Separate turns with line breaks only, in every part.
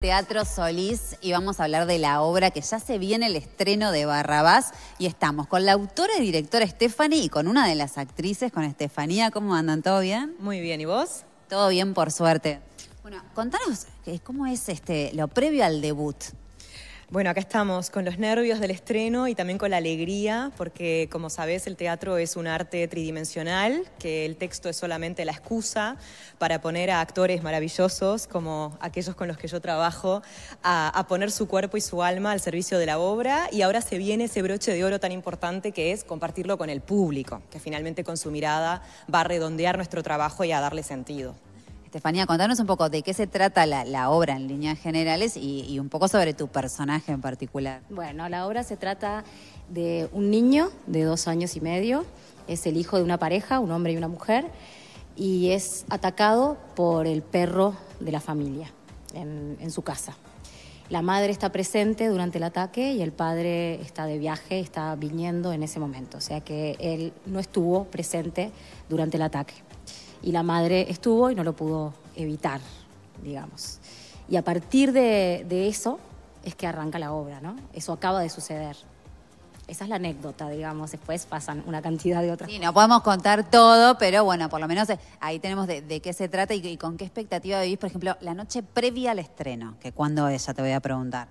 Teatro Solís y vamos a hablar de la obra que ya se viene el estreno de Barrabás y estamos con la autora y directora Stephanie y con una de las actrices, con Estefanía. ¿Cómo andan? ¿Todo
bien? Muy bien, ¿y vos? Todo bien, por suerte. Bueno, contanos cómo es este lo previo al debut bueno, acá estamos con los nervios del estreno y también con la alegría, porque como sabes, el teatro es un arte tridimensional, que el texto es solamente la excusa para poner a actores maravillosos, como aquellos con los que yo trabajo, a, a poner su cuerpo y su alma al servicio de la obra. Y ahora se viene ese broche de oro tan importante que es compartirlo con el público, que finalmente con su mirada va a redondear nuestro trabajo y a darle sentido.
Estefanía, contanos un poco de qué se trata la, obra en líneas generales y, un poco sobre tu personaje en particular.
Bueno, la obra se trata de un niño de dos años y medio, es el hijo de una pareja, un hombre y una mujer, y es atacado por el perro de la familia en su casa. La madre está presente durante el ataque y el padre está de viaje, está viniendo en ese momento, o sea que él no estuvo presente durante el ataque y la madre estuvo y no lo pudo evitar, digamos. Y a partir de, eso es que arranca la obra, ¿no? Eso acaba de suceder. Esa es la
anécdota, digamos. Después pasan una cantidad de otras sí, no podemos contar todo, pero bueno, por lo menos eh, ahí tenemos de, qué se trata y, con qué expectativa vivís, por ejemplo, la noche previa al estreno, que cuando es, ya te voy a preguntar.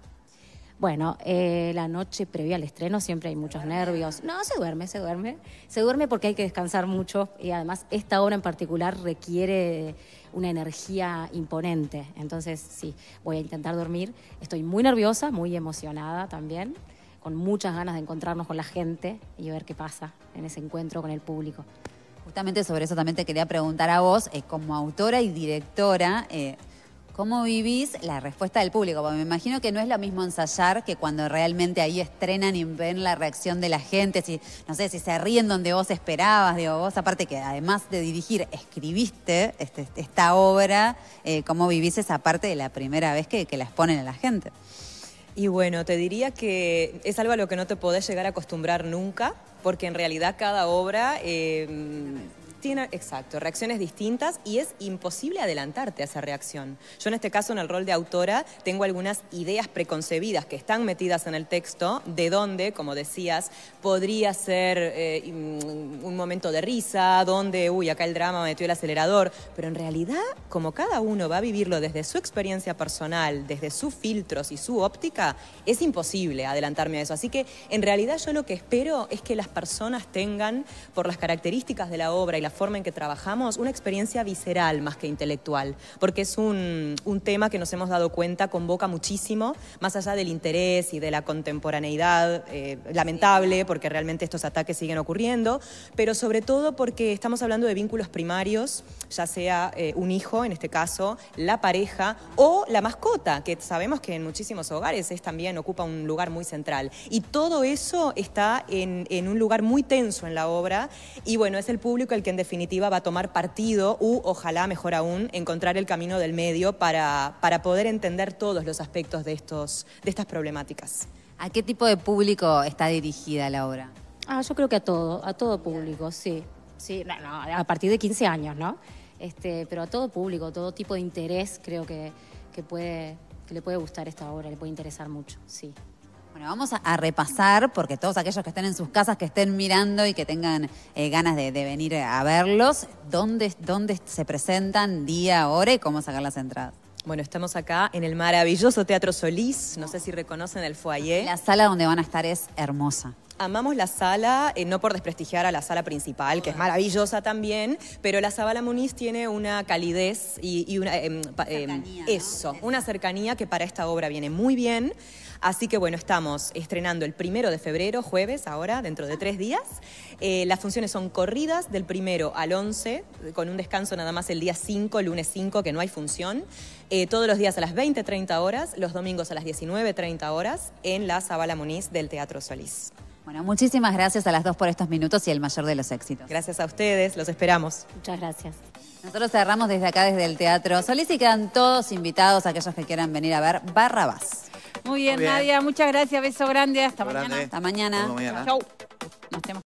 Bueno, eh, la noche previa al estreno siempre hay muchos
nervios. No, se duerme, se duerme. Se duerme porque hay que descansar mucho y además esta obra en particular requiere una energía imponente. Entonces, sí, voy a intentar dormir. Estoy muy nerviosa, muy emocionada también, con muchas ganas de encontrarnos con la
gente y ver qué pasa en ese encuentro con el público. Justamente sobre eso también te quería preguntar a vos, eh, como autora y directora, eh, ¿Cómo vivís la respuesta del público? Porque me imagino que no es lo mismo ensayar que cuando realmente ahí estrenan y ven la reacción de la gente, si, no sé, si se ríen donde vos esperabas, digo, vos aparte que además de dirigir, escribiste este, esta obra, eh, ¿cómo vivís esa parte de la primera vez que, la exponen a la gente?
Y bueno, te diría que es algo a lo que no te podés llegar a acostumbrar nunca, porque en realidad cada obra eh, tiene, exacto, reacciones distintas y es imposible adelantarte a esa reacción. Yo en este caso, en el rol de autora, tengo algunas ideas preconcebidas que están metidas en el texto, de dónde, como decías, podría ser eh, mm, un momento de risa, dónde, uy, acá el drama metió el acelerador, pero en realidad, como cada uno va a vivirlo desde su experiencia personal, desde sus filtros y su óptica, es imposible adelantarme a eso. Así que, en realidad, yo lo que espero es que las personas tengan, por las características de la obra y la forma en que trabajamos, una experiencia visceral más que intelectual, porque es un, un tema que nos hemos dado cuenta convoca muchísimo, más allá del interés y de la contemporaneidad eh, lamentable, porque realmente estos ataques siguen ocurriendo, pero sobre todo porque estamos hablando de vínculos primarios, ya sea eh, un hijo, en este caso, la pareja o la mascota, que sabemos que en muchísimos hogares es también ocupa un lugar muy central. Y todo eso está en, en un lugar muy tenso en la obra y bueno, es el público el que en definitiva va a tomar partido u, ojalá, mejor aún, encontrar el camino del medio para, poder entender todos los aspectos de, estos, de estas problemáticas. ¿A qué tipo de público está dirigida la obra?
Ah, yo creo que a todo, a todo público, sí. Sí, a partir de 15 años, ¿no? Este, pero a todo público, todo tipo de interés creo que, puede, que le puede gustar esta obra, le puede interesar mucho, sí.
Bueno, vamos a repasar, porque todos aquellos que estén en sus casas, que estén mirando y que tengan eh, ganas de, venir a verlos, ¿dónde, ¿dónde se presentan, día, hora y cómo sacar las entradas? Bueno, estamos acá
en el maravilloso Teatro Solís, no sé si reconocen el foyer. La sala donde van a estar
es hermosa
amamos la sala, eh, no por desprestigiar a la sala principal, que es maravillosa también, pero la Zabala Muniz tiene una calidez y, una... Em, em, cercanía, eso, una cercanía que para esta obra viene muy bien. Así que bueno, estamos estrenando el primero de febrero, jueves, ahora, dentro de tres días. Eh, las funciones son corridas del primero al 11, con un descanso nada más el día 5, lunes 5, que no hay función. Eh, todos los días a las 20.30 horas, los domingos a las 19.30 horas, en la Zabala Muniz del Teatro Solís.
Bueno, muchísimas gracias a las dos por estos minutos y el mayor de los éxitos.
Gracias a ustedes, los esperamos. Muchas gracias.
Nosotros cerramos desde acá, desde el Teatro Solicitan todos invitados, aquellos que quieran venir a ver Barrabás. Muy bien, Muy Nadia, muchas gracias, beso grande, hasta mañana. Hasta mañana.
Hasta